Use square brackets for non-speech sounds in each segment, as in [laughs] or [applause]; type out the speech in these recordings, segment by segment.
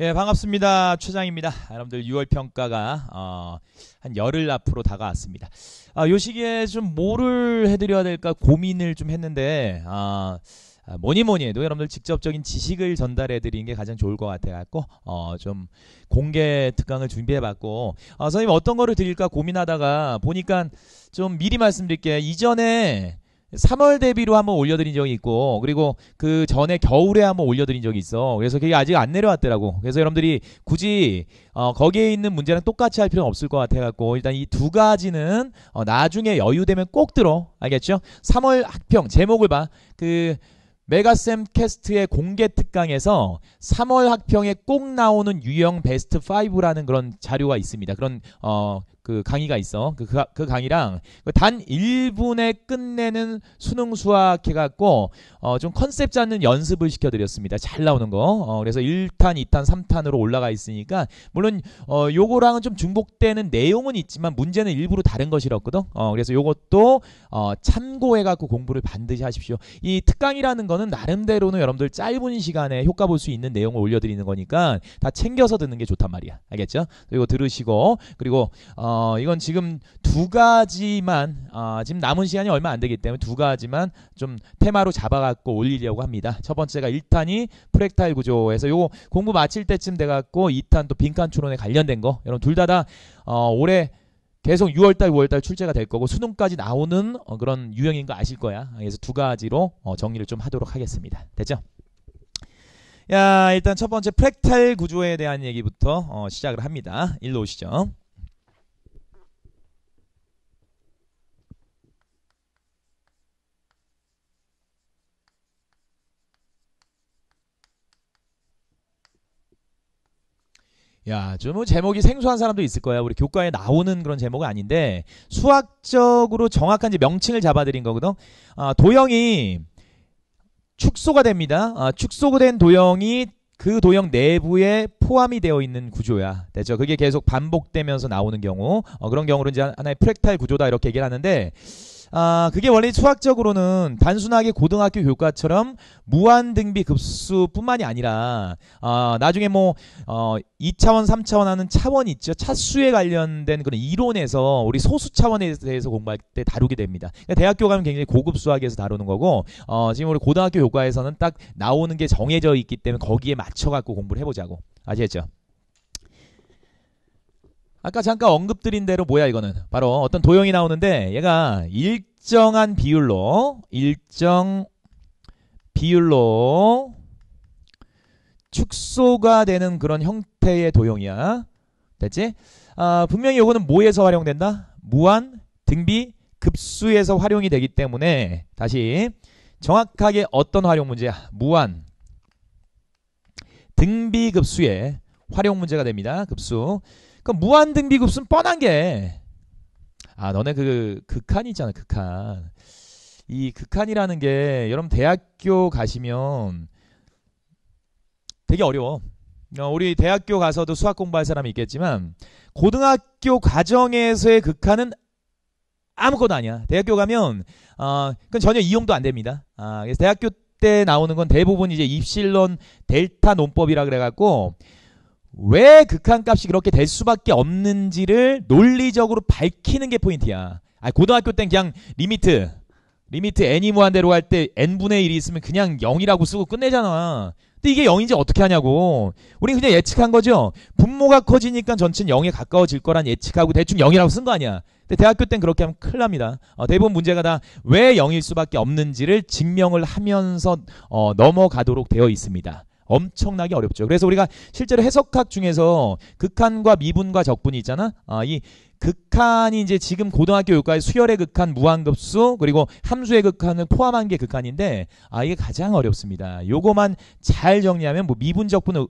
예, 반갑습니다. 최장입니다. 아, 여러분들 6월 평가가 어, 한 열흘 앞으로 다가왔습니다. 아, 요 시기에 좀 뭐를 해드려야 될까 고민을 좀 했는데 아, 아 뭐니 뭐니 해도 여러분들 직접적인 지식을 전달해 드리는 게 가장 좋을 것 같아갖고 어, 좀 공개 특강을 준비해봤고 어, 선생님 어떤 거를 드릴까 고민하다가 보니까 좀 미리 말씀드릴게 요 이전에 3월 대비로 한번 올려드린 적이 있고 그리고 그 전에 겨울에 한번 올려드린 적이 있어 그래서 그게 아직 안 내려왔더라고 그래서 여러분들이 굳이 어 거기에 있는 문제랑 똑같이 할 필요는 없을 것 같아갖고 일단 이 두 가지는 어 나중에 여유되면 꼭 들어 알겠죠 3월 학평 제목을 봐그 메가쌤 캐스트의 공개 특강에서 3월 학평에 꼭 나오는 유형 베스트 5라는 그런 자료가 있습니다. 그런 어그 강의가 있어. 그, 그, 그 강의랑 그 단 1분에 끝내는 수능 수학 해갖고 어, 좀 컨셉 잡는 연습을 시켜드렸습니다. 잘 나오는 거. 어, 그래서 1탄, 2탄, 3탄으로 올라가 있으니까 물론 어, 요거랑은 좀 중복되는 내용은 있지만 문제는 일부러 다른 것이었거든. 어, 그래서 요것도 어, 참고해갖고 공부를 반드시 하십시오. 이 특강이라는 거는 나름대로는 여러분들 짧은 시간에 효과 볼 수 있는 내용을 올려드리는 거니까 다 챙겨서 듣는 게 좋단 말이야. 알겠죠? 이거 들으시고 그리고 어, 어, 이건 지금 두 가지만 어, 지금 남은 시간이 얼마 안 되기 때문에 두 가지만 좀 테마로 잡아갖고 올리려고 합니다. 첫 번째가 1탄이 프렉탈 구조에서 요거 공부 마칠 때쯤 돼갖고 2탄 또 빈칸 추론에 관련된 거 여러분 둘 다다 다, 어, 올해 계속 6월달, 5월달 출제가 될 거고 수능까지 나오는 어, 그런 유형인 거 아실 거야. 그래서 두 가지로 어, 정리를 좀 하도록 하겠습니다. 됐죠? 야 일단 첫 번째 프랙탈 구조에 대한 얘기부터 어, 시작을 합니다. 일로 오시죠. 야, 좀뭐 제목이 생소한 사람도 있을 거야. 우리 교과에 나오는 그런 제목은 아닌데 수학적으로 정확한 이제 명칭을 잡아드린 거거든. 아, 도형이 축소가 됩니다. 아, 축소된 도형이 그 도형 내부에 포함이 되어 있는 구조야. 됐죠? 그게 계속 반복되면서 나오는 경우. 어, 그런 경우는 이제 하나의 프랙탈 구조다 이렇게 얘기를 하는데 아, 그게 원래 수학적으로는 단순하게 고등학교 교과처럼 무한 등비 급수뿐만이 아니라 아, 나중에 뭐 어, 2차원, 3차원 하는 차원 있죠. 차수에 관련된 그런 이론에서 우리 소수 차원에 대해서 공부할 때 다루게 됩니다. 그러니까 대학교 가면 굉장히 고급 수학에서 다루는 거고 어, 지금 우리 고등학교 교과에서는 딱 나오는 게 정해져 있기 때문에 거기에 맞춰 갖고 공부를 해보자고 아시겠죠? 아까 잠깐 언급드린 대로 뭐야 이거는 바로 어떤 도형이 나오는데 얘가 일정한 비율로 일정 비율로 축소가 되는 그런 형태의 도형이야 됐지? 아, 분명히 이거는 뭐에서 활용된다? 무한 등비 급수에서 활용이 되기 때문에 다시 정확하게 어떤 활용 문제야? 무한 등비 급수의 활용 문제가 됩니다 급수 그러니까 무한 등비급수는 뻔한 게 아, 너네 그 극한 그 있잖아, 극한. 그 이 극한이라는 그 게 여러분 대학교 가시면 되게 어려워. 어, 우리 대학교 가서도 수학 공부할 사람이 있겠지만 고등학교 과정에서의 극한은 아무것도 아니야. 대학교 가면 어, 그건 전혀 이용도 안 됩니다. 아, 그래서 대학교 때 나오는 건 대부분 이제 입실론 델타 논법이라 그래갖고 왜 극한값이 그렇게 될 수밖에 없는지를 논리적으로 밝히는 게 포인트야. 아, 고등학교 땐 그냥 리미트, 리미트 n이 무한대로 할 때 n분의 1이 있으면 그냥 0이라고 쓰고 끝내잖아. 근데 이게 0인지 어떻게 하냐고. 우린 그냥 예측한 거죠. 분모가 커지니까 전체는 0에 가까워질 거란 예측하고 대충 0이라고 쓴 거 아니야. 근데 대학교 땐 그렇게 하면 큰일 납니다. 어, 대부분 문제가 다 왜 0일 수밖에 없는지를 증명을 하면서 어, 넘어가도록 되어 있습니다. 엄청나게 어렵죠. 그래서 우리가 실제로 해석학 중에서 극한과 미분과 적분이 있잖아. 아, 이 극한이 이제 지금 고등학교 교과의 수열의 극한, 무한급수, 그리고 함수의 극한을 포함한 게 극한인데 아 이게 가장 어렵습니다. 요거만 잘 정리하면 뭐 미분 적분어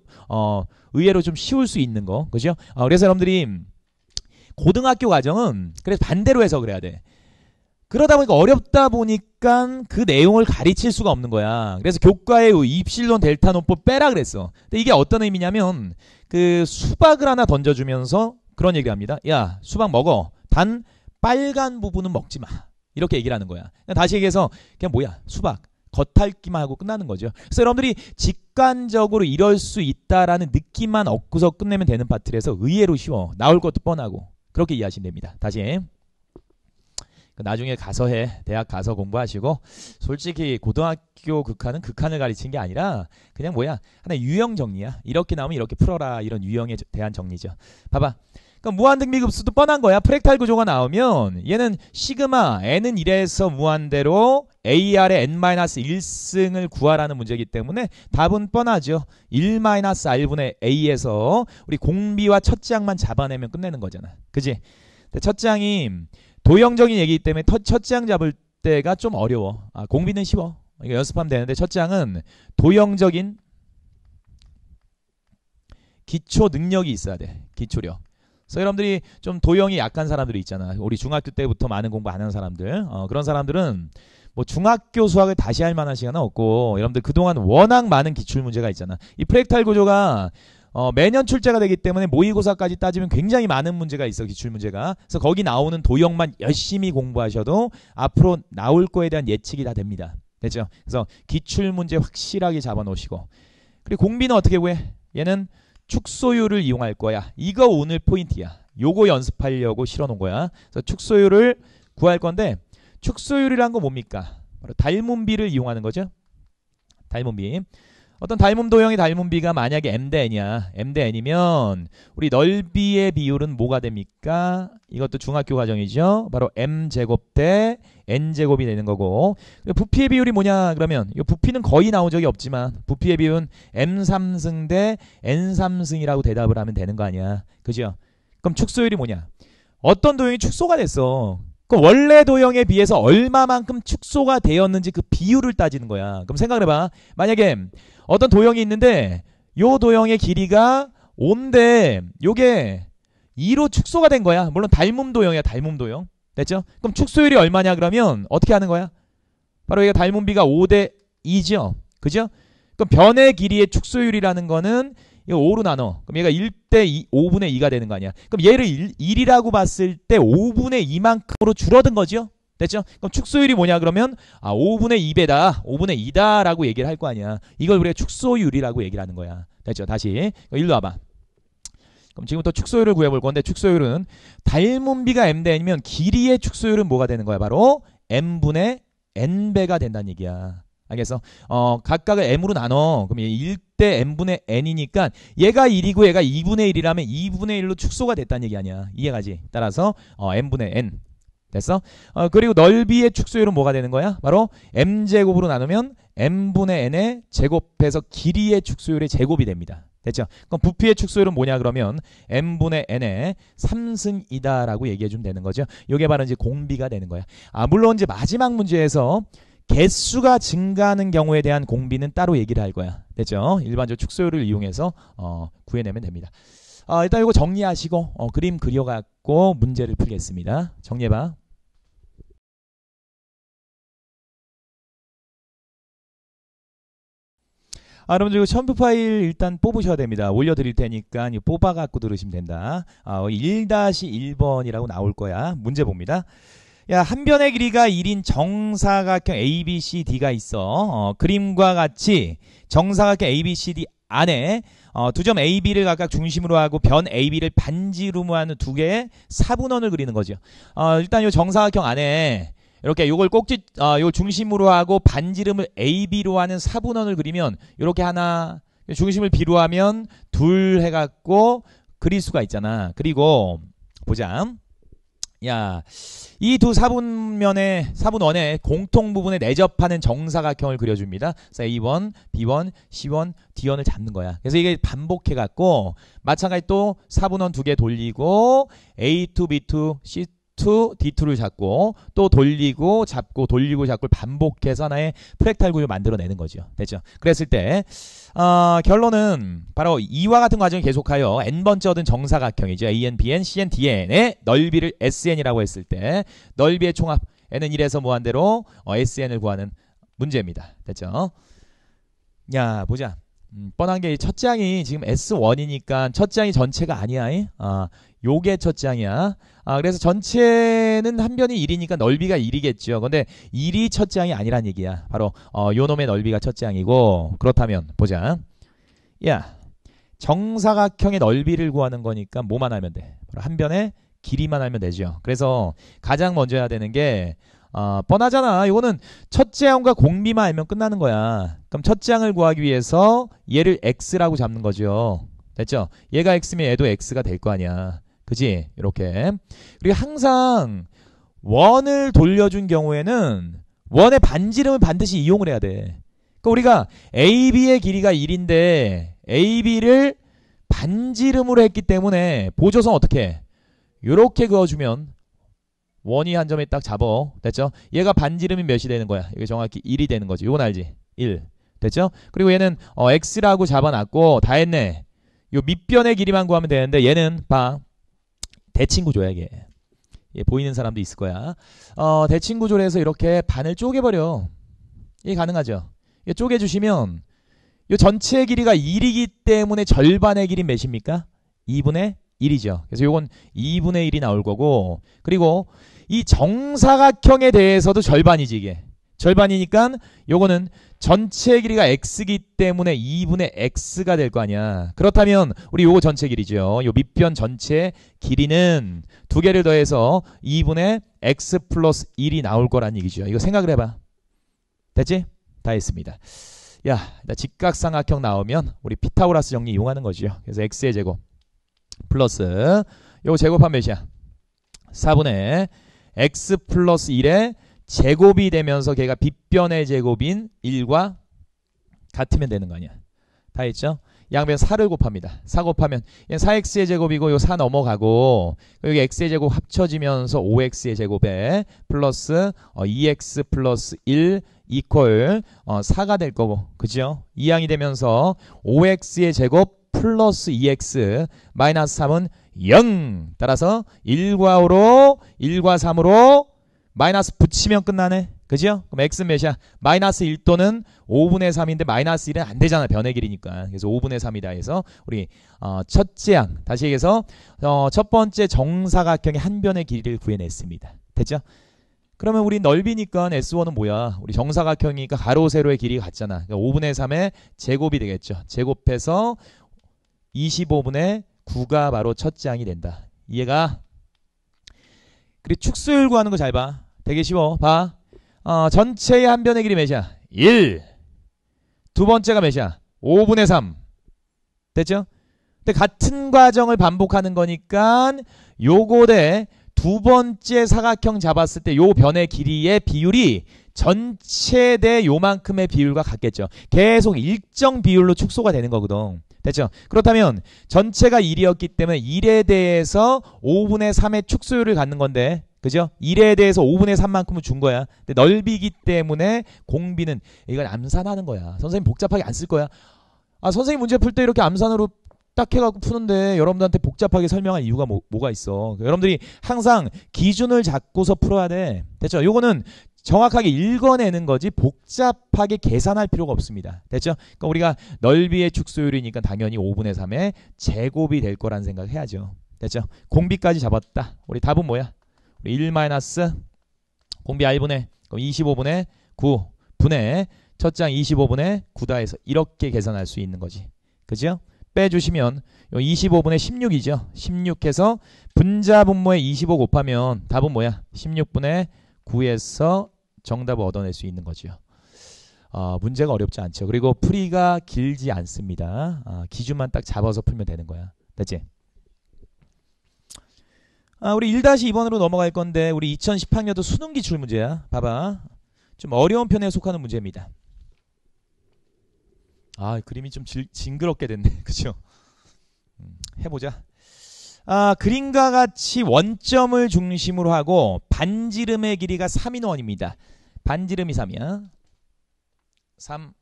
의외로 좀 쉬울 수 있는 거. 그죠? 아, 그래서 여러분들이 고등학교 과정은 그래서 반대로 해서 그래야 돼. 그러다 보니까 어렵다 보니까 그 내용을 가르칠 수가 없는 거야. 그래서 교과에 입실론 델타 논법 빼라 그랬어. 근데 이게 어떤 의미냐면 그 수박을 하나 던져주면서 그런 얘기 합니다. 야 수박 먹어. 단 빨간 부분은 먹지 마. 이렇게 얘기를 하는 거야. 다시 얘기해서 그냥 뭐야 수박 겉핥기만 하고 끝나는 거죠. 그래서 여러분들이 직관적으로 이럴 수 있다라는 느낌만 얻고서 끝내면 되는 파트에서 의외로 쉬워. 나올 것도 뻔하고 그렇게 이해하시면 됩니다. 다시 그 나중에 가서 해. 대학 가서 공부하시고 솔직히 고등학교 극한은 극한을 가르친 게 아니라 그냥 뭐야 하나 유형 정리야. 이렇게 나오면 이렇게 풀어라 이런 유형에 대한 정리죠. 봐봐. 그러니까 무한등비급수도 뻔한 거야. 프랙탈 구조가 나오면 얘는 시그마 n은 1에서 무한대로 AR의 n-1승을 구하라는 문제이기 때문에 답은 뻔하죠. 1-r분의 a에서 우리 공비와 첫 장만 잡아내면 끝내는 거잖아. 그지? 첫 장이 도형적인 얘기이기 때문에 첫장 잡을 때가 좀 어려워. 아, 공비는 쉬워. 이거 연습하면 되는데 첫 장은 도형적인 기초 능력이 있어야 돼. 기초력. 그래서 여러분들이 좀 도형이 약한 사람들이 있잖아. 우리 중학교 때부터 많은 공부 안 하는 사람들. 어, 그런 사람들은 뭐 중학교 수학을 다시 할 만한 시간은 없고 여러분들 그동안 워낙 많은 기출 문제가 있잖아. 이 프랙탈 구조가 어, 매년 출제가 되기 때문에 모의고사까지 따지면 굉장히 많은 문제가 있어 기출 문제가. 그래서 거기 나오는 도형만 열심히 공부하셔도 앞으로 나올 거에 대한 예측이 다 됩니다. 됐죠? 그래서 기출 문제 확실하게 잡아놓으시고 그리고 공비는 어떻게 구해? 얘는 축소율을 이용할 거야. 이거 오늘 포인트야. 요거 연습하려고 실어놓은 거야. 그래서 축소율을 구할 건데 축소율이란 건 뭡니까? 바로 닮은비를 이용하는 거죠. 닮은비. 어떤 닮음 도형의 닮음 비가 만약에 m 대 n이야. m 대 n이면 우리 넓이의 비율은 뭐가 됩니까? 이것도 중학교 과정이죠. 바로 m 제곱 대 n 제곱이 되는 거고 그 부피의 비율이 뭐냐 그러면 이 부피는 거의 나온 적이 없지만 부피의 비율은 m 3승 대 n 3승이라고 대답을 하면 되는 거 아니야. 그죠? 그럼 축소율이 뭐냐? 어떤 도형이 축소가 됐어. 그 원래 도형에 비해서 얼마만큼 축소가 되었는지 그 비율을 따지는 거야. 그럼 생각해봐. 만약에 어떤 도형이 있는데 요 도형의 길이가 5인데 요게 2로 축소가 된 거야. 물론 닮음 도형이야. 닮음 도형. 됐죠? 그럼 축소율이 얼마냐 그러면 어떻게 하는 거야? 바로 이게 닮음비가 5대 2죠. 그죠? 그럼 변의 길이의 축소율이라는 거는 이거 5로 나눠. 그럼 얘가 1대 2, 5분의 2가 되는 거 아니야. 그럼 얘를 1, 1이라고 봤을 때 5분의 2만큼으로 줄어든 거지요. 됐죠? 그럼 축소율이 뭐냐 그러면 아 5분의 2배다. 5분의 2다라고 얘기를 할 거 아니야. 이걸 우리가 축소율이라고 얘기를 하는 거야. 됐죠? 다시 일로 와봐. 그럼 지금부터 축소율을 구해볼 건데 축소율은 닮은 비가 m 대 n이면 길이의 축소율은 뭐가 되는 거야? 바로 m분의 n배가 된다는 얘기야. 알겠어? 어, 각각을 m으로 나눠. 그럼 1대 m분의 n이니까 얘가 1이고 얘가 2분의 1이라면 2분의 1로 축소가 됐다는 얘기 아니야. 이해가지? 따라서 어, m분의 n. 됐어? 어, 그리고 넓이의 축소율은 뭐가 되는 거야? 바로 m제곱으로 나누면 m분의 n의 제곱해서 길이의 축소율의 제곱이 됩니다. 됐죠? 그럼 부피의 축소율은 뭐냐 그러면 m분의 n의 3승이다라고 얘기해 주면 되는 거죠. 이게 바로 이제 공비가 되는 거야. 아 물론 이제 마지막 문제에서 개수가 증가하는 경우에 대한 공비는 따로 얘기를 할 거야. 되죠? 일반적 축소율을 이용해서 어, 구해내면 됩니다. 어, 일단 이거 정리하시고 어, 그림 그려갖고 문제를 풀겠습니다. 정리해봐. 아, 여러분들 이거 첨부 파일 일단 뽑으셔야 됩니다. 올려드릴 테니까 이 뽑아갖고 들으시면 된다. 아, 1-1번이라고 어, 나올 거야. 문제 봅니다. 야, 한 변의 길이가 1인 정사각형 ABCD가 있어. 어, 그림과 같이 정사각형 ABCD 안에 어, 두 점 AB를 각각 중심으로 하고 변 AB를 반지름으 하는 두 개의 사분원을 그리는 거죠. 어, 일단 이 정사각형 안에 이렇게 요걸 꼭지 어, 요 중심으로 하고 반지름을 AB로 하는 사분원을 그리면 이렇게 하나 중심을 B로 하면 둘 해갖고 그릴 수가 있잖아. 그리고 보자. 야, 이 두 사분면의 사분원의 공통 부분에 내접하는 정사각형을 그려줍니다. 그래서 A1, B1, C1, D1을 잡는 거야. 그래서 이게 반복해갖고 마찬가지 또 사분원 두 개 돌리고 A2, B2, C2, 투2 D2를 잡고 또 돌리고 잡고 돌리고 잡고 반복해서 하나의 프랙탈 구조 만들어내는 거죠. 됐죠? 그랬을 때 어, 결론은 바로 이와 같은 과정을 계속하여 n번째 얻은 정사각형이죠. AN, BN, CN, DN의 넓이를 SN이라고 했을 때 넓이의 총합 N은 1에서 무한대로 어, SN을 구하는 문제입니다. 됐죠? 야 보자. 음, 뻔한 게 첫 장이 지금 S1이니까 첫 장이 전체가 아니야. 어, 요게 첫 장이야. 아, 그래서 전체는 한 변이 1이니까 넓이가 1이겠죠. 근데 1이 첫 장이 아니란 얘기야. 바로 어, 요 놈의 넓이가 첫 장이고 그렇다면 보자. 야. 정사각형의 넓이를 구하는 거니까 뭐만 하면 돼. 바로 한 변의 길이만 알면 되죠. 그래서 가장 먼저 해야 되는 게 어, 뻔하잖아. 이거는 첫째 항과 공비만 알면 끝나는 거야. 그럼 첫째 항을 구하기 위해서 얘를 x라고 잡는 거죠. 됐죠? 얘가 x면 얘도 x가 될 거 아니야. 그지? 이렇게. 그리고 항상 원을 돌려준 경우에는 원의 반지름을 반드시 이용을 해야 돼. 그러니까 우리가 AB의 길이가 1인데 AB를 반지름으로 했기 때문에 보조선 어떻게 이렇게 그어주면 원이 한 점에 딱 잡어. 됐죠? 얘가 반지름이 몇이 되는 거야? 이게 정확히 1이 되는 거지. 요건 알지? 1. 됐죠? 그리고 얘는 어, X라고 잡아놨고 다 했네. 요 밑변의 길이만 구하면 되는데 얘는 봐. 대칭구조야 이게. 예, 보이는 사람도 있을 거야. 어, 대칭구조를 해서 이렇게 반을 쪼개버려. 이게 가능하죠. 이게 쪼개주시면 이 전체 길이가 1이기 때문에 절반의 길이 몇입니까? 2분의 1이죠. 그래서 이건 2분의 1이 나올 거고 그리고 이 정사각형에 대해서도 절반이지 이게. 절반이니까 요거는 전체 길이가 x기 때문에 2분의 x가 될 거 아니야. 그렇다면 우리 요거 전체 길이죠. 요 밑변 전체 길이는 두 개를 더해서 2분의 x 플러스 1이 나올 거란 얘기죠. 이거 생각을 해봐. 됐지? 다 했습니다. 야, 직각삼각형 나오면 우리 피타고라스 정리 이용하는 거죠 그래서 x의 제곱 플러스 요 제곱한 몇이야? 4분의 x 플러스 1에 제곱이 되면서 걔가 빗변의 제곱인 1과 같으면 되는 거 아니야. 다 했죠? 양변 4를 곱합니다. 4 곱하면 4x의 제곱이고 요 4 넘어가고 여기 x의 제곱 합쳐지면서 5x의 제곱에 플러스 어, 2x 플러스 1 이퀄 어, 4가 될 거고 그죠? 2양이 되면서 5x의 제곱 플러스 2x 마이너스 3은 0 따라서 1과 5로 1과 3으로 마이너스 붙이면 끝나네. 그죠? 그럼 x 몇이야? 마이너스 1도는 5분의 3인데 마이너스 1은 안 되잖아. 변의 길이니까. 그래서 5분의 3이다 해서 우리 어, 첫째 항 다시 얘기해서 어, 첫 번째 정사각형의 한 변의 길이를 구해냈습니다. 됐죠? 그러면 우리 넓이니까 S1은 뭐야? 우리 정사각형이니까 가로 세로의 길이 같잖아. 그러니까 5분의 3의 제곱이 되겠죠. 제곱해서 25분의 9가 바로 첫째 항이 된다. 이해가? 그리고 축소율 구하는 거 잘 봐. 되게 쉬워. 봐. 어, 전체의 한 변의 길이 몇이야? 1. 두 번째가 몇이야? 5분의 3. 됐죠? 근데 같은 과정을 반복하는 거니까 요거 대두 번째 사각형 잡았을 때 요 변의 길이의 비율이 전체 대 요만큼의 비율과 같겠죠. 계속 일정 비율로 축소가 되는 거거든. 됐죠? 그렇다면 전체가 1이었기 때문에 1에 대해서 5분의 3의 축소율을 갖는 건데 그죠? 1에 대해서 5분의 3만큼은 준 거야. 근데 넓이기 때문에 공비는 이걸 암산하는 거야. 선생님 복잡하게 안 쓸 거야. 아 선생님 문제 풀 때 이렇게 암산으로 딱 해갖고 푸는데 여러분들한테 복잡하게 설명할 이유가 뭐, 가 있어. 여러분들이 항상 기준을 잡고서 풀어야 돼. 됐죠? 요거는 정확하게 읽어내는 거지 복잡하게 계산할 필요가 없습니다. 됐죠? 그러니까 우리가 넓이의 축소율이니까 당연히 5분의 3의 제곱이 될 거란 생각 을 해야죠. 됐죠? 공비까지 잡았다. 우리 답은 뭐야? 1 마이너스 공비 i분의 그럼 25분의 9 분의 첫장 25분의 9다 해서 이렇게 계산할 수 있는 거지. 그죠? 빼주시면 25분의 16이죠. 16해서 분자 분모에 25 곱하면 답은 뭐야? 16분의 9에서 정답을 얻어낼 수 있는 거죠. 어, 문제가 어렵지 않죠. 그리고 풀이가 길지 않습니다. 아, 기준만 딱 잡아서 풀면 되는 거야. 됐지? 아, 우리 1-2번으로 넘어갈 건데 우리 2018년도 수능 기출 문제야. 봐봐. 좀 어려운 편에 속하는 문제입니다. 아, 그림이 좀 질, 징그럽게 됐네. [laughs] 그쵸 음, 해보자. 아, 그림과 같이 원점을 중심으로 하고 반지름의 길이가 3인원입니다. 반지름이 3이야. 3,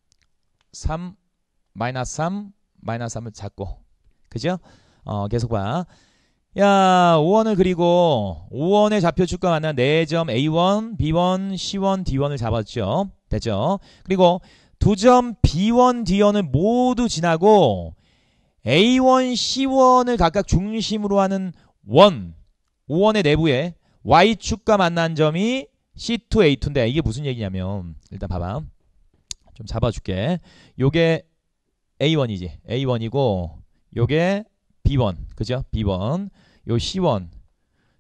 3, 마이너스 3, 마이너스 3을 잡고. 그죠? 어, 계속 봐. 야 5원을 그리고 5원의 좌표 축과 만난 4점 A1, B1, C1, D1을 잡았죠. 됐죠? 그리고 2점 B1, D1을 모두 지나고 A1, C1을 각각 중심으로 하는 원 5원의 내부에 Y축과 만난 점이 C2, A2인데 이게 무슨 얘기냐면 일단 봐봐. 좀 잡아줄게. 요게 A1이지. A1이고 요게 B1. 그죠? B1. 요 C1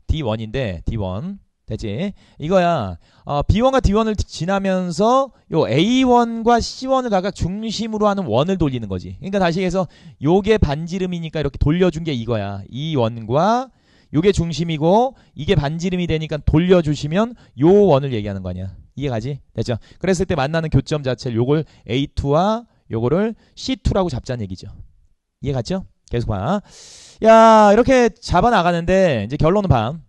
D1인데 D1 되지? 이거야 어, B1과 D1을 지나면서 요 A1과 C1을 각각 중심으로 하는 원을 돌리는 거지. 그러니까 다시 해서 요게 반지름이니까 이렇게 돌려준 게 이거야. 이 e 원과 요게 중심이고 이게 반지름이 되니까 돌려주시면 요 원을 얘기하는 거 아니야. 이해가지? 됐죠? 그랬을 때 만나는 교점 자체를 요걸 A2와 요거를 C2라고 잡자는 얘기죠. 이해갔죠? 계속 봐. 야, 이렇게 잡아 나가는데 이제 결론은 밤.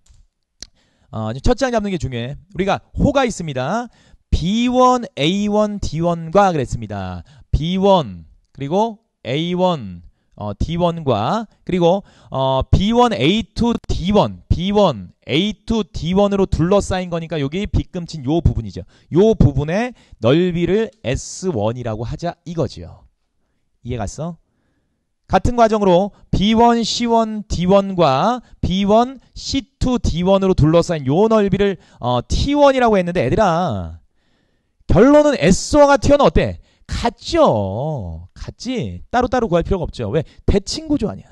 어, 첫장 잡는 게 중요해. 우리가 호가 있습니다. B1, A1, D1과 그랬습니다. B1 그리고 A1, 어, D1과 그리고 어, B1, A2, D1, B1, A2, D1으로 둘러싸인 거니까 여기 빗금친 요 부분이죠. 요 부분의 넓이를 S1이라고 하자 이거지 이해 갔어? 같은 과정으로 B1, C1, D1과 B1, C2, D1으로 둘러싸인 요 넓이를 어, T1이라고 했는데 애들아 결론은 S와 T1은 어때? 같죠. 같지. 따로따로 구할 필요가 없죠. 왜? 대칭 구조 아니야.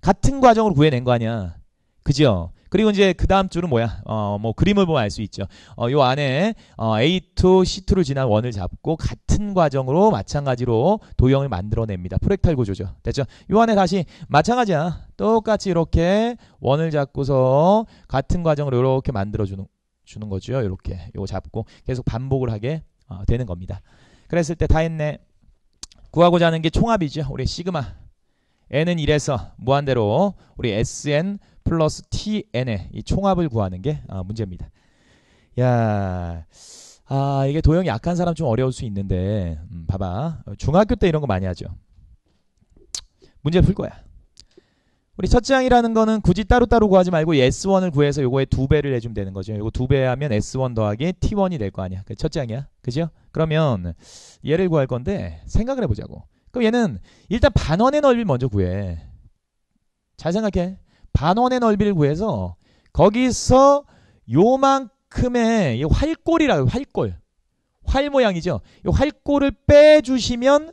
같은 과정으로 구해낸 거 아니야. 그죠? 그리고 이제 그 다음 줄은 뭐야? 어, 뭐 그림을 보면 알 수 있죠. 어, 요 안에 어, A2, C2를 지난 원을 잡고 같은 과정으로 마찬가지로 도형을 만들어냅니다. 프랙탈 구조죠. 됐죠? 요 안에 다시 마찬가지야. 똑같이 이렇게 원을 잡고서 같은 과정으로 이렇게 만들어주는 주는 거죠. 이렇게 요거 잡고 계속 반복을 하게 어, 되는 겁니다. 그랬을 때 다 했네. 구하고자 하는 게 총합이죠. 우리 시그마. n은 1에서 무한대로 우리 sn 플러스 tn의 이 총합을 구하는 게 아, 문제입니다. 야, 아 이게 도형이 약한 사람 좀 어려울 수 있는데 음, 봐봐 중학교 때 이런 거 많이 하죠. 문제 풀 거야. 우리 첫장이라는 거는 굳이 따로따로 구하지 말고 S1을 구해서 요거에두 배를 해주면 되는 거죠. 요거 두배 하면 S1 더하기 T1이 될 거 아니야. 그 첫장이야. 그죠? 그러면 얘를 구할 건데 생각을 해보자고. 그럼 얘는 일단 반원의 넓이 먼저 구해. 잘 생각해. 반원의 넓이를 구해서 거기서 요만큼의 활골이라고 활골 활 모양이죠 이 활골을 빼주시면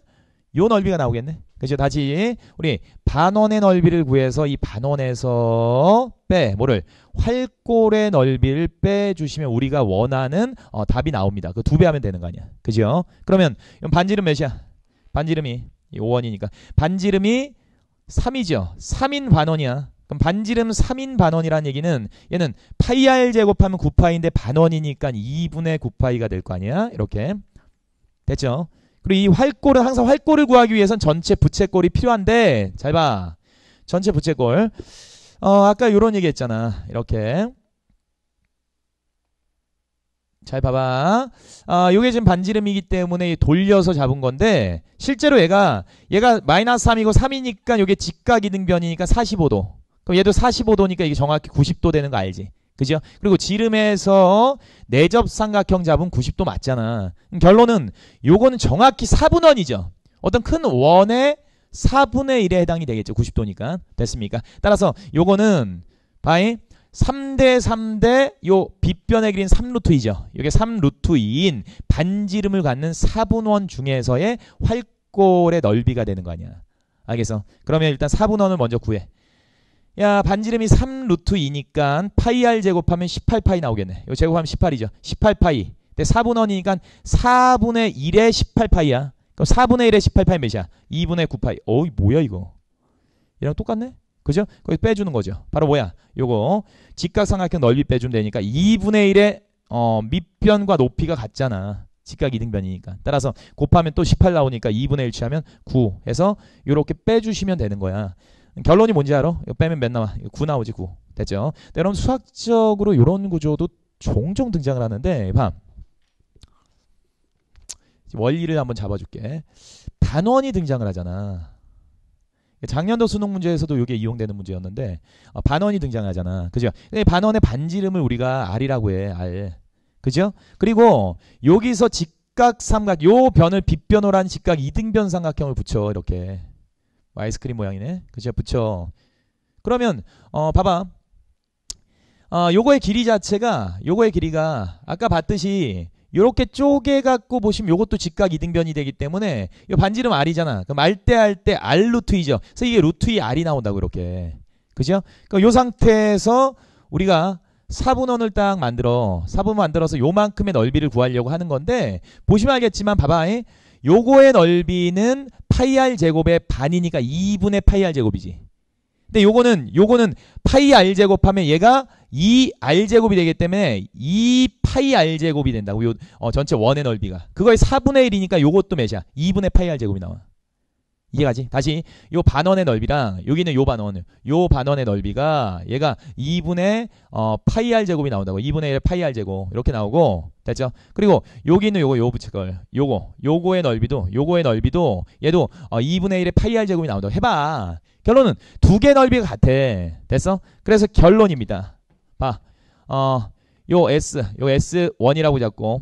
요 넓이가 나오겠네 그죠 다시 우리 반원의 넓이를 구해서 이 반원에서 빼 뭐를 활골의 넓이를 빼주시면 우리가 원하는 어, 답이 나옵니다 그 두 배 하면 되는 거 아니야 그죠 그러면 반지름 몇이야 반지름이 5원이니까 반지름이 3이죠 3인 반원이야 그럼 반지름 3인 반원이라는 얘기는 얘는 파이 r 제곱하면 9파인데 이 반원이니까 2분의 9파이가 될 거 아니야? 이렇게 됐죠? 그리고 이 활골은 항상 활골을 구하기 위해선 전체 부채꼴이 필요한데 잘 봐. 전체 부채꼴. 어, 아까 요런 얘기 했잖아. 이렇게. 잘 봐봐. 아, 요게 지금 반지름이기 때문에 돌려서 잡은 건데, 실제로 얘가, 얘가 마이너스 3이고 3이니까 요게 직각이등변이니까 45도. 그럼 얘도 45도니까 이게 정확히 90도 되는 거 알지? 그죠? 그리고 지름에서 내접 삼각형 잡은 90도 맞잖아. 결론은 요거는 정확히 4분원이죠. 어떤 큰 원의 4분의 1에 해당이 되겠죠. 90도니까. 됐습니까? 따라서 요거는 바이 3대 3대 요 빗변의 길인3루트이죠 이게 3루트2인 반지름을 갖는 4분원 중에서의 활골의 넓이가 되는 거 아니야. 알겠어? 그러면 일단 4분원을 먼저 구해. 야 반지름이 3루트 2니까 파이 r 제곱하면 18파이 나오겠네. 이거 제곱하면 18이죠. 18파이. 근데 4분원이니까 4분의 1에 18파이야. 그럼 4분의 1에 18파이 몇이야? 2분의 9파이. 어이 뭐야 이거. 얘랑 똑같네. 그죠? 거기 빼주는 거죠. 바로 뭐야? 요거 직각삼각형 넓이 빼주면 되니까 2분의 1에 어, 밑변과 높이가 같잖아. 직각 이등변이니까. 따라서 곱하면 또 18 나오니까 2분의 1 취하면 9 해서 요렇게 빼주시면 되는 거야. 결론이 뭔지 알아? 이거 빼면 몇 남아? 9 나오지 9 됐죠? 네, 여러분 수학적으로 이런 구조도 종종 등장을 하는데 봐 원리를 한번 잡아줄게 단원이 등장을 하잖아 작년도 수능 문제에서도 이게 이용되는 문제였는데 어, 반원이 등장하잖아. 그죠? 반원의 반지름을 우리가 R이라고 해. R. 그죠? 그리고 여기서 직각 삼각 요 변을 빗변호란 직각 이등변 삼각형을 붙여. 이렇게. 아이스크림 모양이네. 그죠? 붙여. 그러면 어 봐봐. 어 요거의 길이 자체가 요거의 길이가 아까 봤듯이 요렇게 쪼개 갖고 보시면 요것도 직각 이등변이 되기 때문에 요 반지름 r이잖아. 그럼 알때 할때 r 루트 이죠 그래서 이게 루트 2 e r이 나온다고 이렇게. 그죠? 그럼 요 상태에서 우리가 4분원을 딱 만들어 4분원 만들어서 요만큼의 넓이를 구하려고 하는 건데 보시면 알겠지만 봐봐. 요거의 넓이는 파이 알 제곱의 반이니까 2분의 파이 알 제곱이지. 근데 요거는 요거는 파이 알 제곱하면 얘가 2알 제곱이 되기 때문에 2 파이 알 제곱이 된다고. 요 어, 전체 원의 넓이가. 그거의 4분의 1이니까 요것도 몇이야? 2분의 파이 알 제곱이 나와. 이해가지? 다시 요 반원의 넓이랑 여기는 요 반원 요 반원의 넓이가 얘가 2분의 어, 파이 r 제곱이 나온다고 2분의 1 파이 r 제곱 이렇게 나오고 됐죠? 그리고 여기 는 요거 요 부채걸 요거 요거의 넓이도 요거의 넓이도 얘도 어, 2분의 1의 파이 r 제곱이 나온다고 해봐 결론은 두 개 넓이가 같아 됐어? 그래서 결론입니다 봐 어, 요 S 요 S1이라고 잡고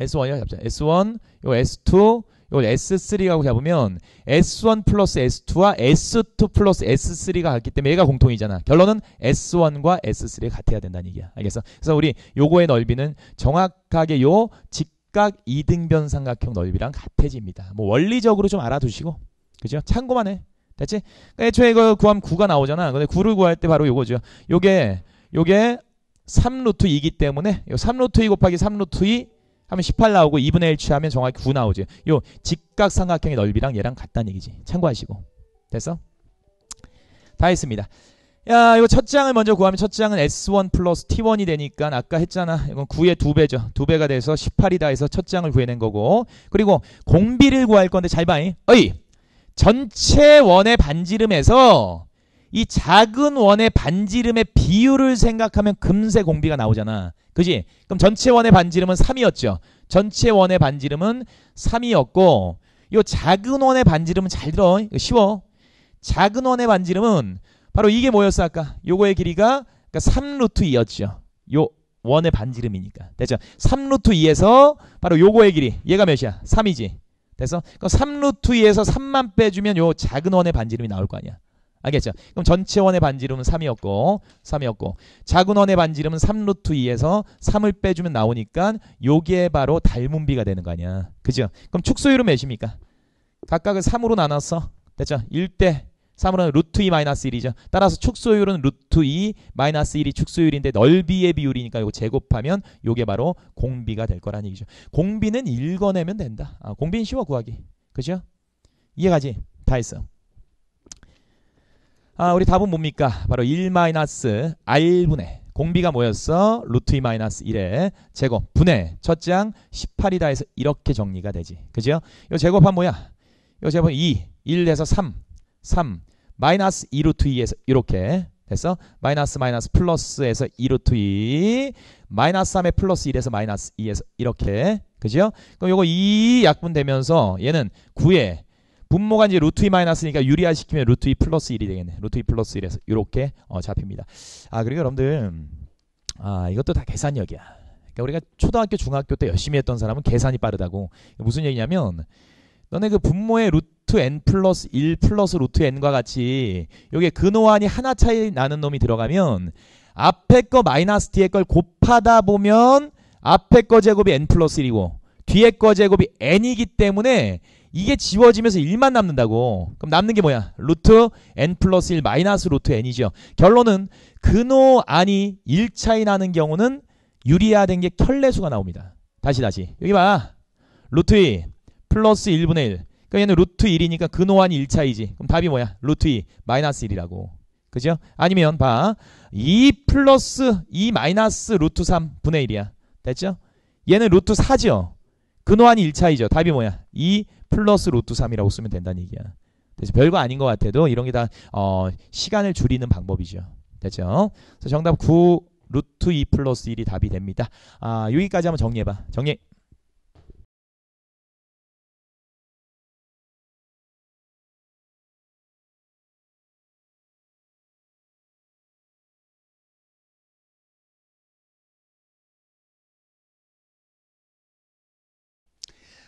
S1이라고 잡자 S1 요 S2 이걸 S3라고 잡으면 S1 플러스 S2와 S2 플러스 S3가 같기 때문에 얘가 공통이잖아. 결론은 S1과 S3가 같아야 된다는 얘기야. 알겠어? 그래서 우리 요거의 넓이는 정확하게 요 직각 이등변 삼각형 넓이랑 같아집니다. 뭐 원리적으로 좀 알아두시고 그죠? 참고만 해. 됐지? 그러니까 애초에 이거 구하면 9가 나오잖아. 근데 9를 구할 때 바로 요거죠. 요게 요게 3루트 2이기 때문에 3루트 2 곱하기 3루트 2 하면 18 나오고 2분의 1 취하면 정확히 9 나오지. 요 직각 삼각형의 넓이랑 얘랑 같다는 얘기지. 참고하시고. 됐어? 다 했습니다. 야, 이거 첫 장을 먼저 구하면 첫 장은 S1 플러스 T1이 되니까 아까 했잖아. 이건 9의 2배죠. 2배가 돼서 18이다 해서 첫 장을 구해낸 거고. 그리고 공비를 구할 건데 잘 봐. 어이! 전체 원의 반지름에서 이 작은 원의 반지름의 비율을 생각하면 금세 공비가 나오잖아. 그지? 그럼 전체 원의 반지름은 3이었죠. 전체 원의 반지름은 3이었고 이 작은 원의 반지름은 잘 들어. 이거 쉬워. 작은 원의 반지름은 바로 이게 뭐였어 아까? 요거의 길이가 그러니까 3루트 2였죠. 요 원의 반지름이니까. 됐죠? 3루트 2에서 바로 요거의 길이 얘가 몇이야? 3이지. 됐어? 그럼 3루트 2에서 3만 빼주면 요 작은 원의 반지름이 나올 거 아니야. 알겠죠? 그럼 전체 원의 반지름은 3이었고 3이었고 작은 원의 반지름은 3루트 2에서 3을 빼주면 나오니까 요게 바로 닮은비가 되는 거 아니야. 그죠? 그럼 축소율은 몇입니까? 각각을 3으로 나눴어. 됐죠? 1대 3으로는 루트 2 마이너스 1이죠. 따라서 축소율은 루트 2 마이너스 1이 축소율인데 넓이의 비율이니까 이거 제곱하면 요게 바로 공비가 될거라는 얘기죠. 공비는 읽어내면 된다. 아, 공비는 쉬워 구하기. 그죠? 이해가지? 다 했어. 아, 우리 답은 뭡니까? 바로 1-r분의 공비가 모였어 루트 2-1의 제곱 분의 첫장 18이다 해서 이렇게 정리가 되지. 그죠? 요 제곱한 뭐야? 요 제곱은 2, 1에서 3, 3, 마이너스 2 루트 2에서 이렇게 됐어? 마이너스 마이너스 플러스에서 2 루트 2 마이너스 3에 플러스 1에서 마이너스 2에서 이렇게 그죠? 그럼 요거 2 약분되면서 얘는 9에 분모가 이제 루트 2 마이너스니까 유리화시키면 루트 2 플러스 1이 되겠네. 루트 2 플러스 1에서 이렇게 어, 잡힙니다. 아 그리고 여러분들 아 이것도 다 계산력이야. 그러니까 우리가 초등학교 중학교 때 열심히 했던 사람은 계산이 빠르다고 무슨 얘기냐면 너네 그 분모의 루트 n 플러스 1 플러스 루트 n과 같이 여기에 근호환이 하나 차이 나는 놈이 들어가면 앞에 거 마이너스 뒤에 걸 곱하다 보면 앞에 거 제곱이 n 플러스 1이고 뒤에 거 제곱이 n이기 때문에 이게 지워지면서 1만 남는다고. 그럼 남는 게 뭐야? 루트 n 플러스 1 마이너스 루트 n이죠. 결론은 근호 안이 1차이 나는 경우는 유리화된 게 켤레수가 나옵니다. 다시 다시. 여기 봐. 루트 2 플러스 1분의 1. 그러니까 얘는 루트 1이니까 근호안이 1차이지. 그럼 답이 뭐야? 루트 2 마이너스 1이라고. 그죠? 아니면 봐. 2 플러스 2 마이너스 루트 3 분의 1이야. 됐죠? 얘는 루트 4죠. 근호안이 1차이죠. 답이 뭐야? 2 플러스 로트 3이라고 쓰면 된다는 얘기야. 그래서 별거 아닌 것 같아도 이런 게다 어, 시간을 줄이는 방법이죠. 됐죠? 그래서 정답 9 루트 2 플러스 1이 답이 됩니다. 아, 여기까지 한번 정리해봐. 정리.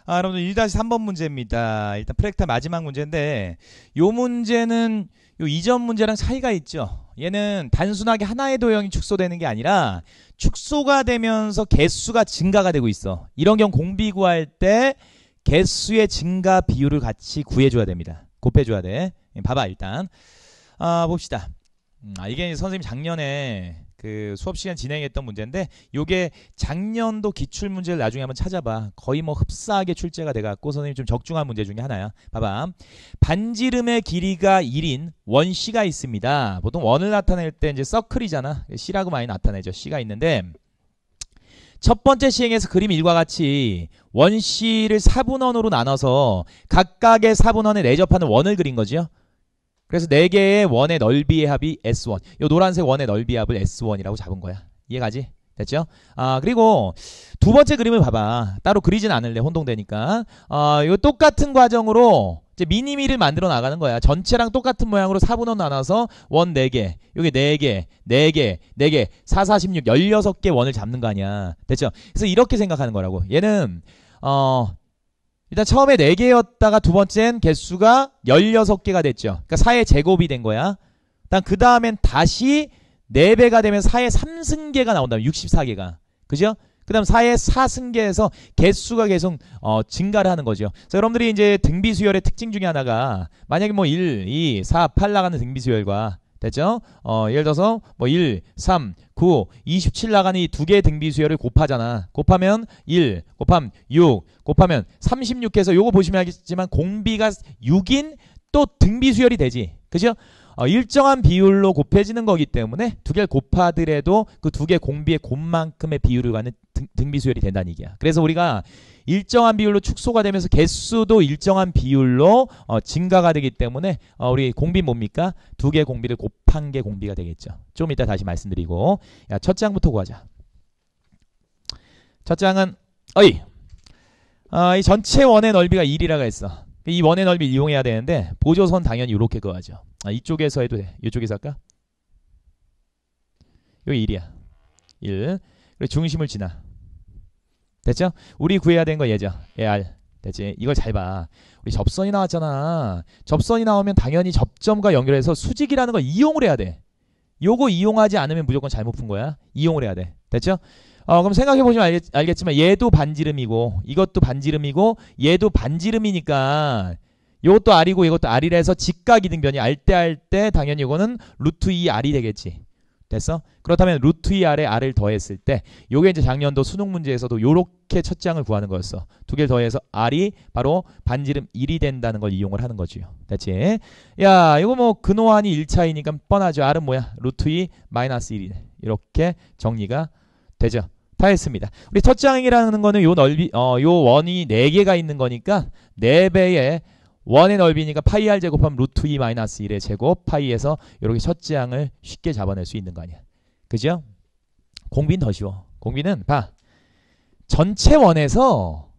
아, 여러분들 1-3번 문제입니다. 일단 프랙타 마지막 문제인데 요 문제는 요 이전 문제랑 차이가 있죠. 얘는 단순하게 하나의 도형이 축소되는 게 아니라 축소가 되면서 개수가 증가가 되고 있어. 이런 경우 공비 구할 때 개수의 증가 비율을 같이 구해줘야 됩니다. 곱해줘야 돼. 예, 봐봐 일단. 아 봅시다. 음, 아 이게 선생님 작년에 그 수업 시간 진행했던 문제인데 요게 작년도 기출 문제를 나중에 한번 찾아봐. 거의 뭐 흡사하게 출제가 돼 갖고 선생님 좀 적중한 문제 중에 하나야. 봐봐. 반지름의 길이가 1인 원씨가 있습니다. 보통 원을 나타낼 때 이제 서클이잖아. 씨라고 많이 나타내죠. 씨가 있는데 첫 번째 시행에서 그림 1과 같이 원씨를 4분원으로 나눠서 각각의 4분원에 내접하는 원을 그린 거지요. 그래서 4개의 원의 넓이의 합이 S1. 요 노란색 원의 넓이 합을 S1이라고 잡은 거야. 이해가지? 됐죠? 아, 그리고 두 번째 그림을 봐봐. 따로 그리진 않을래. 혼동되니까. 아, 요 똑같은 과정으로 이제 미니미를 만들어 나가는 거야. 전체랑 똑같은 모양으로 4분원 나눠서 원 4개, 여기 4개, 4개, 4개, 4, 46, 1 16개 원을 잡는 거 아니야. 됐죠? 그래서 이렇게 생각하는 거라고. 얘는 어, 일단 처음에 4개였다가 두 번째는 개수가 16개가 됐죠. 그러니까 4의 제곱이 된 거야. 일단 그 다음엔 다시 4배가 되면 4의 3승계가 나온다. 64개가. 그죠? 그 다음 4의 4승계에서 개수가 계속 어, 증가를 하는 거죠. 그래서 여러분들이 이제 등비수열의 특징 중에 하나가 만약에 뭐 1, 2, 4, 8 나가는 등비수열과 됐죠? 어, 예를 들어서 뭐 1, 3, 9, 27 나간 이두 개의 등비 수열을 곱하잖아. 곱하면 1, 곱하면 6, 곱하면 36해서 요거 보시면 알겠지만 공비가 6인 또 등비 수열이 되지. 그죠? 어, 일정한 비율로 곱해지는 거기 때문에 두 개를 곱하더라도 그 두 개 공비의 곱만큼의 비율을 가는 등비수열이 된다는 얘기야. 그래서 우리가 일정한 비율로 축소가 되면서 개수도 일정한 비율로 어, 증가가 되기 때문에 어, 우리 공비 뭡니까? 두 개 공비를 곱한 게 공비가 되겠죠. 좀 이따 다시 말씀드리고 야, 첫 장부터 구하자. 첫 장은 어이 어, 이 전체 원의 넓이가 1이라고 했어. 이 원의 넓이 이용해야 되는데 보조선 당연히 이렇게 그어야죠. 아, 이쪽에서 해도 돼. 이쪽에서 할까? 여기 1이야. 1. 그리고 중심을 지나. 됐죠? 우리 구해야 되는 거 얘죠. 예, 알. 됐지? 이걸 잘 봐. 우리 접선이 나왔잖아. 접선이 나오면 당연히 접점과 연결해서 수직이라는 걸 이용을 해야 돼. 요거 이용하지 않으면 무조건 잘못 푼 거야. 이용을 해야 돼. 됐죠? 어, 그럼 생각해 보시면 알겠, 알겠 지만 얘도 반지름이고 이것도 반지름이고 얘도 반지름이니까 요것도 R이고 이것도 R이라 해서 직각이등변이 알 때 알 때 당연히 이거는 루트 2R이 되겠지. 됐어? 그렇다면 루트 2r에 r을 더했을 때 요게 이제 작년도 수능 문제에서도 요렇게 첫 장을 구하는 거였어. 두 개를 더해서 r이 바로 반지름 1이 된다는 걸 이용을 하는 거지요. 됐지? 야 이거 뭐근호안이 1차이니까 뻔하죠. r은 뭐야? 루트 2 마이너스 1이 이렇게 정리가 되죠. 다 했습니다. 우리 첫 장이라는 거는 요 넓이 어 요 원이 4개가 있는 거니까 4배의 원의 넓이니까 파이 r 제곱하면 루트 2 마이너스 1의 제곱 파이에서 이렇게 첫지항을 쉽게 잡아낼 수 있는 거 아니야. 그죠? 공비는 더 쉬워. 공비는 봐. 전체 원에서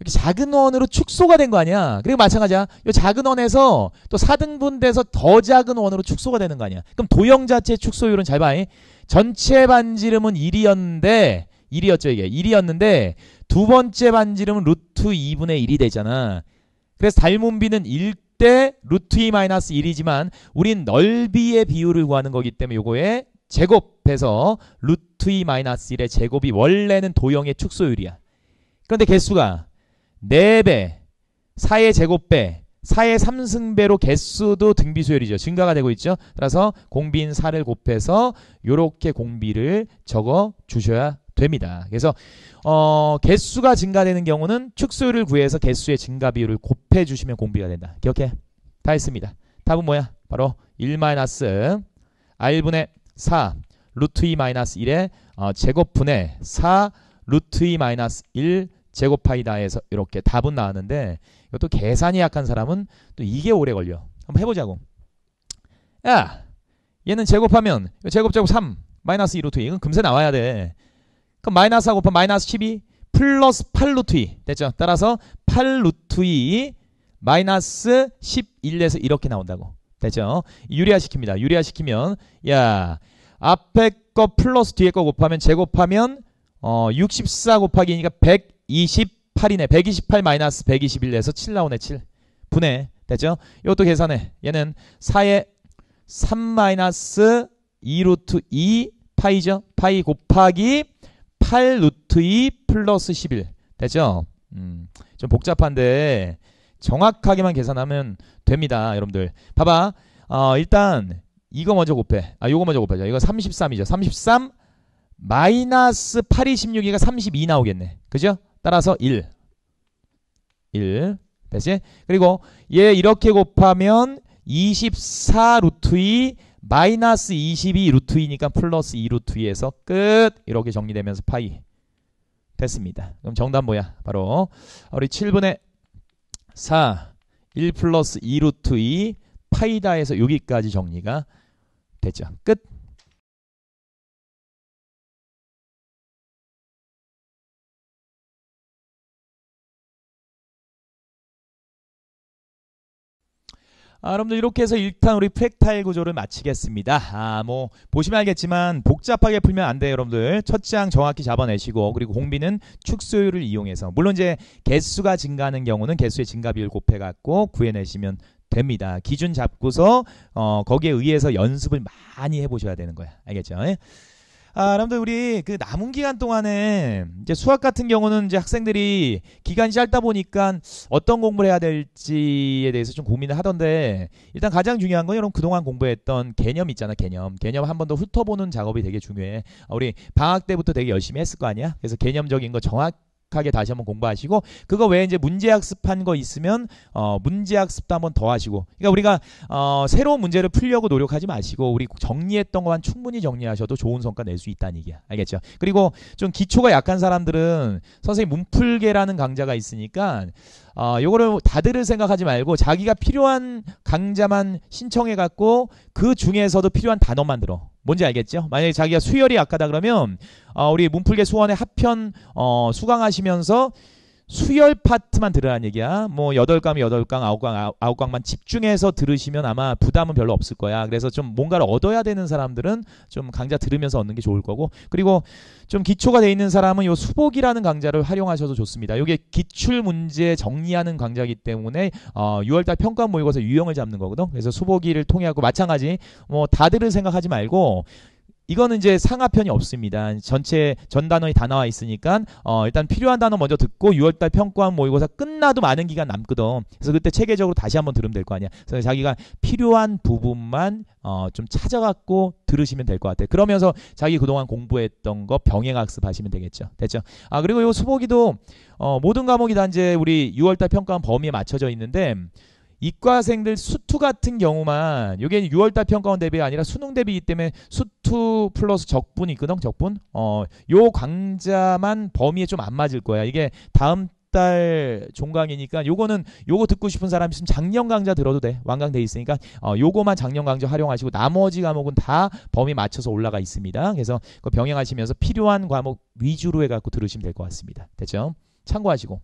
이렇게 작은 원으로 축소가 된 거 아니야. 그리고 마찬가지야. 이 작은 원에서 또 4등분돼서 더 작은 원으로 축소가 되는 거 아니야. 그럼 도형 자체 축소율은 잘 봐. 전체 반지름은 1이었는데 1이었죠 이게. 1이었는데 두 번째 반지름은 루트 2분의 1이 되잖아. 그래서 닮음비는 1대 루트 2-1이지만 우린 넓이의 비율을 구하는 거기 때문에 요거에 제곱해서 루트 2-1의 제곱이 원래는 도형의 축소율이야. 그런데 개수가 4배, 4의 제곱배, 4의 3승배로 개수도 등비수열이죠. 증가가 되고 있죠. 따라서 공비인 4를 곱해서 요렇게 공비를 적어 주셔야 됩니다. 그래서 어, 개수가 증가되는 경우는 축소율을 구해서 개수의 증가 비율을 곱해 주시면 공비가 된다. 기억해. 다 했습니다. 답은 뭐야? 바로 1-r분의 4 루트 2-1의 어, 제곱분의 4 루트 2-1 제곱하이다 해서 이렇게 답은 나왔는데 이것도 계산이 약한 사람은 또 이게 오래 걸려. 한번 해보자고. 야! 얘는 제곱하면 제곱 제곱 3 마이너스 2루트 2는 금세 나와야 돼. 그럼 마이너스 4 곱하면 마이너스 12 플러스 8루트 2 됐죠? 따라서 8루트 2 마이너스 11에서 이렇게 나온다고 됐죠? 유리화시킵니다. 유리화시키면 야 앞에 거 플러스 뒤에 거 곱하면 제곱하면 어, 64 곱하기니까 128이네. 128 마이너스 121에서 7 나오네. 7 분해 됐죠? 이것도 계산해. 얘는 4의 3 마이너스 2루트 2 파이죠? 파이 곱하기 8 루트 2 플러스 11 되죠? 음, 좀 복잡한데 정확하게만 계산하면 됩니다. 여러분들 봐봐 어, 일단 이거 먼저 곱해 아 요거 먼저 곱해 이거 33이죠. 33 마이너스 8이 16이가 32 나오겠네. 그죠? 따라서 1 1 대신 그리고 얘 이렇게 곱하면 24 루트 2 마이너스 22 루트 이니까 플러스 2 루트 에서끝 이렇게 정리되면서 파이 됐습니다. 그럼 정답 뭐야? 바로 우리 7분의 4 1 플러스 2 루트 2 파이다에서 여기까지 정리가 됐죠. 끝. 아, 여러분들 이렇게 해서 1탄 우리 프랙탈 구조를 마치겠습니다. 아, 뭐 보시면 알겠지만 복잡하게 풀면 안 돼요, 여러분들. 첫 장 정확히 잡아내시고 그리고 공비는 축소율을 이용해서 물론 이제 개수가 증가하는 경우는 개수의 증가 비율 곱해 갖고 구해내시면 됩니다. 기준 잡고서 어, 거기에 의해서 연습을 많이 해보셔야 되는 거야. 알겠죠? 아, 여러분들 우리 그 남은 기간 동안에 이제 수학 같은 경우는 이제 학생들이 기간이 짧다 보니까 어떤 공부를 해야 될지에 대해서 좀 고민을 하던데 일단 가장 중요한 건 여러분 그동안 공부했던 개념 있잖아 개념 개념 한 번 더 훑어보는 작업이 되게 중요해 우리 방학 때부터 되게 열심히 했을 거 아니야 그래서 개념적인 거 정확 히 하게 다시 한번 공부하시고 그거 외에 이제 문제 학습한 거 있으면 어 문제 학습도 한번 더 하시고 그러니까 우리가 어 새로운 문제를 풀려고 노력하지 마시고 우리 정리했던 것만 충분히 정리하셔도 좋은 성과 낼 수 있다는 얘기야 알겠죠 그리고 좀 기초가 약한 사람들은 선생님 문풀개라는 강좌가 있으니까 어 요거를 다들을 생각하지 말고 자기가 필요한 강좌만 신청해 갖고 그 중에서도 필요한 단어만 들어 뭔지 알겠죠? 만약에 자기가 수혈이 약하다 그러면 어, 우리 문풀계 소원의 합편 어, 수강하시면서 수열 파트만 들으라는 얘기야. 뭐 8강이 8강, 9강, 아 9강만 집중해서 들으시면 아마 부담은 별로 없을 거야. 그래서 좀 뭔가를 얻어야 되는 사람들은 좀 강좌 들으면서 얻는 게 좋을 거고 그리고 좀 기초가 돼 있는 사람은 요 수복이라는 강좌를 활용하셔도 좋습니다. 이게 기출 문제 정리하는 강좌이기 때문에 어 6월달 평가 모의고사 유형을 잡는 거거든. 그래서 수복이를 통해 하고 마찬가지 뭐 다 들을 생각하지 말고 이거는 이제 상하편이 없습니다. 전체 전 단원이 다 나와 있으니까 어 일단 필요한 단어 먼저 듣고 6월달 평가원 모의고사 끝나도 많은 기간 남거든. 그래서 그때 체계적으로 다시 한번 들으면 될 거 아니야. 그래서 자기가 필요한 부분만 어좀 찾아갖고 들으시면 될 것 같아. 그러면서 자기 그동안 공부했던 거 병행학습 하시면 되겠죠. 됐죠? 아 그리고 요수복이도어 모든 과목이 다 이제 우리 6월달 평가원 범위에 맞춰져 있는데. 이과생들 수투 같은 경우만 이게 6월달 평가원 대비가 아니라 수능 대비이기 때문에 수투 플러스 적분이 있거든 적분 어 요 강좌만 범위에 좀 안 맞을 거야 이게 다음 달 종강이니까 요거는 요거 듣고 싶은 사람 있으면 작년 강좌 들어도 돼 완강 돼 있으니까 어 요거만 작년 강좌 활용하시고 나머지 과목은 다 범위 맞춰서 올라가 있습니다 그래서 그 병행하시면서 필요한 과목 위주로 해갖고 들으시면 될 것 같습니다 됐죠 참고하시고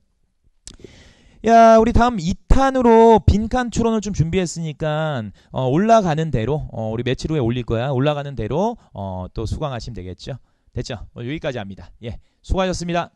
야, 우리 다음 2탄으로 빈칸 추론을 좀 준비했으니까 어, 올라가는 대로 어, 우리 며칠 후에 올릴 거야. 올라가는 대로 어, 또 수강하시면 되겠죠. 됐죠? 여기까지 합니다. 예, 수고하셨습니다.